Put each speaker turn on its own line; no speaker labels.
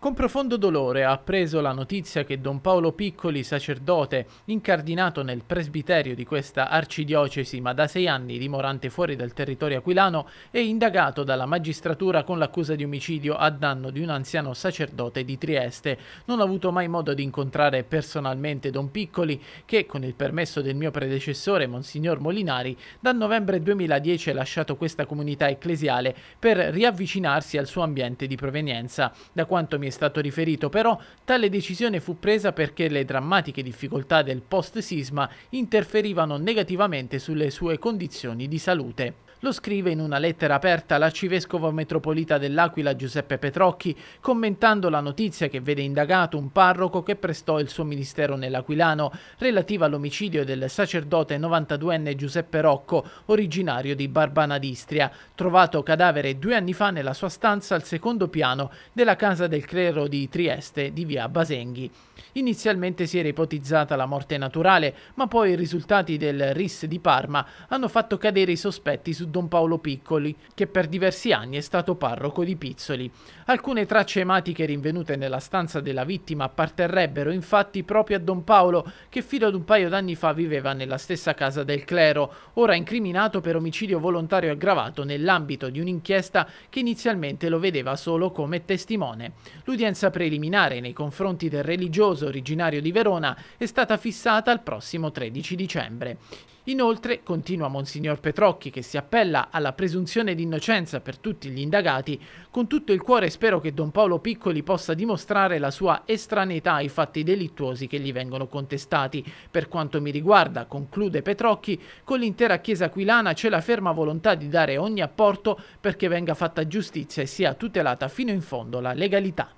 Con profondo dolore ha appreso la notizia che Don Paolo Piccoli, sacerdote, incardinato nel presbiterio di questa arcidiocesi ma da sei anni dimorante fuori dal territorio aquilano, è indagato dalla magistratura con l'accusa di omicidio a danno di un anziano sacerdote di Trieste. Non ho avuto mai modo di incontrare personalmente Don Piccoli che, con il permesso del mio predecessore, Monsignor Molinari, da novembre 2010 ha lasciato questa comunità ecclesiale per riavvicinarsi al suo ambiente di provenienza. Da quanto mi è è stato riferito però, tale decisione fu presa perché le drammatiche difficoltà del post-sisma interferivano negativamente sulle sue condizioni di salute. Lo scrive in una lettera aperta l'arcivescovo metropolita dell'Aquila Giuseppe Petrocchi, commentando la notizia che vede indagato un parroco che prestò il suo ministero nell'Aquilano relativa all'omicidio del sacerdote 92enne Giuseppe Rocco, originario di Barbana d'Istria, trovato cadavere due anni fa nella sua stanza al secondo piano della casa del clero di Trieste di via Basenghi. Inizialmente si era ipotizzata la morte naturale, ma poi i risultati del RIS di Parma hanno fatto cadere i sospetti su Don Paolo Piccoli, che per diversi anni è stato parroco di Pizzoli. Alcune tracce ematiche rinvenute nella stanza della vittima apparterrebbero infatti proprio a Don Paolo, che fino ad un paio d'anni fa viveva nella stessa casa del clero, ora incriminato per omicidio volontario aggravato nell'ambito di un'inchiesta che inizialmente lo vedeva solo come testimone. L'udienza preliminare nei confronti del religioso originario di Verona è stata fissata al prossimo 13 dicembre. Inoltre, continua Monsignor Petrocchi, che si appella alla presunzione di innocenza per tutti gli indagati, con tutto il cuore spero che Don Paolo Piccoli possa dimostrare la sua estraneità ai fatti delittuosi che gli vengono contestati. Per quanto mi riguarda, conclude Petrocchi, con l'intera Chiesa Aquilana c'è la ferma volontà di dare ogni apporto perché venga fatta giustizia e sia tutelata fino in fondo la legalità.